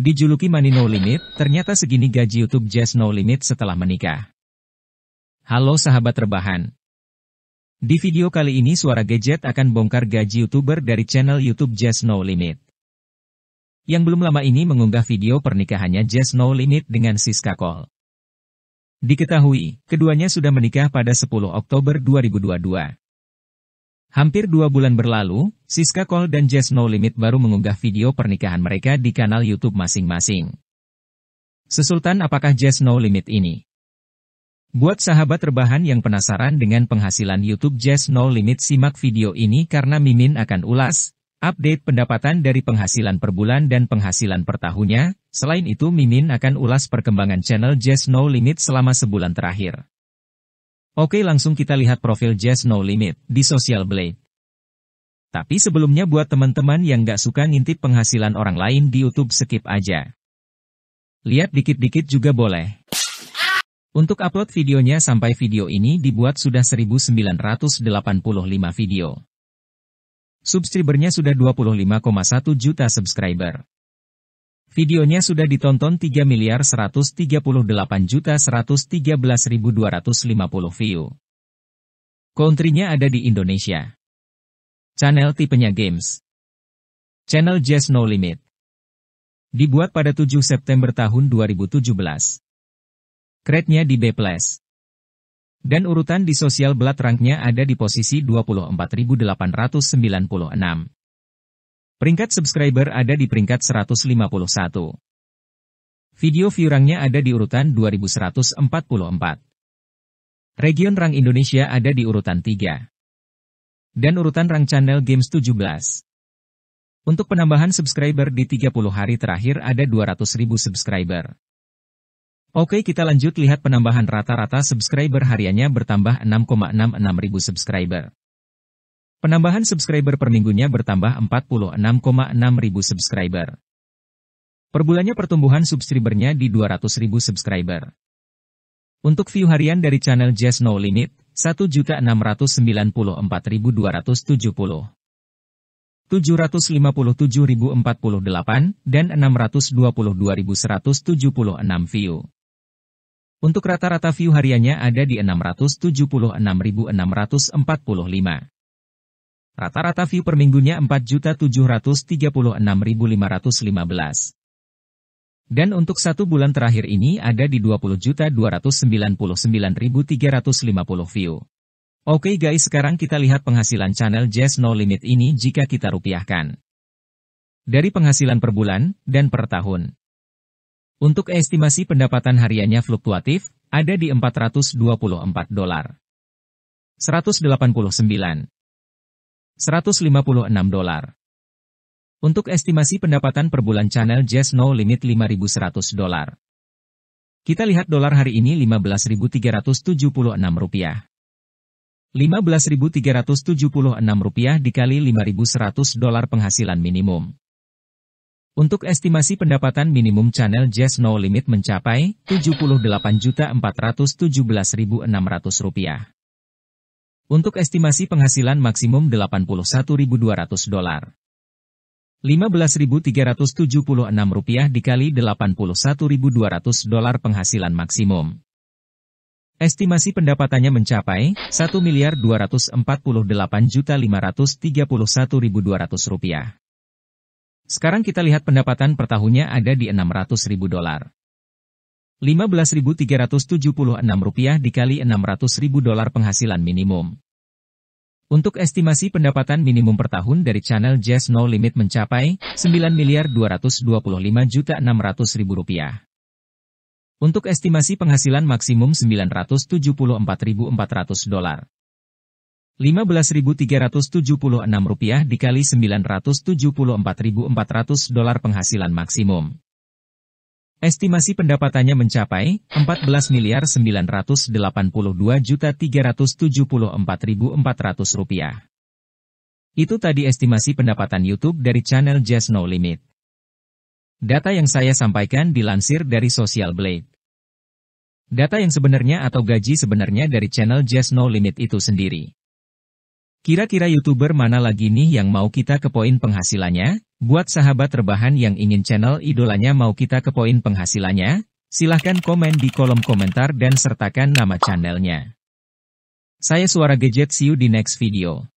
Dijuluki mani No Limit, ternyata segini gaji YouTube Jazz No Limit setelah menikah. Halo sahabat rebahan. Di video kali ini Suara Gadget akan bongkar gaji YouTuber dari channel YouTube Jazz No Limit. Yang belum lama ini mengunggah video pernikahannya Jazz No Limit dengan Siska Cole. Diketahui, keduanya sudah menikah pada 10 Oktober 2022. Hampir dua bulan berlalu, Siska Cole dan Jess No Limit baru mengunggah video pernikahan mereka di kanal YouTube masing-masing. Sesultan apakah Jess No Limit ini? Buat sahabat rebahan yang penasaran dengan penghasilan YouTube Jess No Limit simak video ini karena Mimin akan ulas, update pendapatan dari penghasilan per bulan dan penghasilan per tahunnya, selain itu Mimin akan ulas perkembangan channel Jess No Limit selama sebulan terakhir. Oke langsung kita lihat profil Jazz No Limit di Social Blade. Tapi sebelumnya buat teman-teman yang gak suka ngintip penghasilan orang lain di YouTube skip aja. Lihat dikit-dikit juga boleh. Untuk upload videonya sampai video ini dibuat sudah 1985 video. Subscribernya sudah 25,1 juta subscriber. Videonya sudah ditonton 3 miliar 138 juta 113.250 view. Countrynya ada di Indonesia. Channel tipenya Games. Channel Jazz No Limit. Dibuat pada 7 September tahun 2017. Krednya di B+. Dan urutan di sosial blood ranknya ada di posisi 24.896. Peringkat subscriber ada di peringkat 151. Video viewrangnya ada di urutan 2144. Region Rang Indonesia ada di urutan 3. Dan urutan Rang Channel Games 17. Untuk penambahan subscriber di 30 hari terakhir ada 200.000 subscriber. Oke kita lanjut lihat penambahan rata-rata subscriber hariannya bertambah 6,66 ribu subscriber. Penambahan subscriber per minggunya bertambah 46,6 ribu subscriber. Per bulannya pertumbuhan subscribernya di 200 ribu subscriber. Untuk view harian dari channel Jazz No Limit, 1.694.270. 757.048 dan 622.176 view. Untuk rata-rata view hariannya ada di 676.645. Rata-rata view per minggunya 4.736.515. Dan untuk satu bulan terakhir ini ada di 20.299.350 view. Oke guys sekarang kita lihat penghasilan channel Jazz No Limit ini jika kita rupiahkan. Dari penghasilan per bulan dan per tahun. Untuk estimasi pendapatan hariannya fluktuatif, ada di 424 dolar. 189 156 dolar. Untuk estimasi pendapatan per bulan channel Jazz No Limit 5.100 dolar. Kita lihat dolar hari ini 15.376 rupiah. 15.376 rupiah dikali 5.100 dolar penghasilan minimum. Untuk estimasi pendapatan minimum channel Jazz No Limit mencapai 78.417.600 rupiah. Untuk estimasi penghasilan maksimum 81.200 dolar. 15.376 rupiah dikali 81.200 dolar penghasilan maksimum. Estimasi pendapatannya mencapai 1 miliar 248 juta 531.200 rupiah. Sekarang kita lihat pendapatan per tahunnya ada di 600.000 dolar. 15.376 rupiah dikali 600.000 dolar penghasilan minimum. Untuk estimasi pendapatan minimum per tahun dari channel Jazz No Limit mencapai 9 miliar 225 juta 600 ribu rupiah. Untuk estimasi penghasilan maksimum 974.400 dolar. 15.376 rupiah dikali 974.400 dolar penghasilan maksimum. Estimasi pendapatannya mencapai 14 miliar 982 juta 374.400 rupiah. Itu tadi estimasi pendapatan YouTube dari channel Just No Limit. Data yang saya sampaikan dilansir dari Social Blade. Data yang sebenarnya atau gaji sebenarnya dari channel Just No Limit itu sendiri. Kira-kira YouTuber mana lagi nih yang mau kita ke poin penghasilannya? Buat sahabat rebahan yang ingin channel idolanya mau kita ke poin penghasilannya, silahkan komen di kolom komentar dan sertakan nama channelnya. Saya Suara Gadget, see you di next video.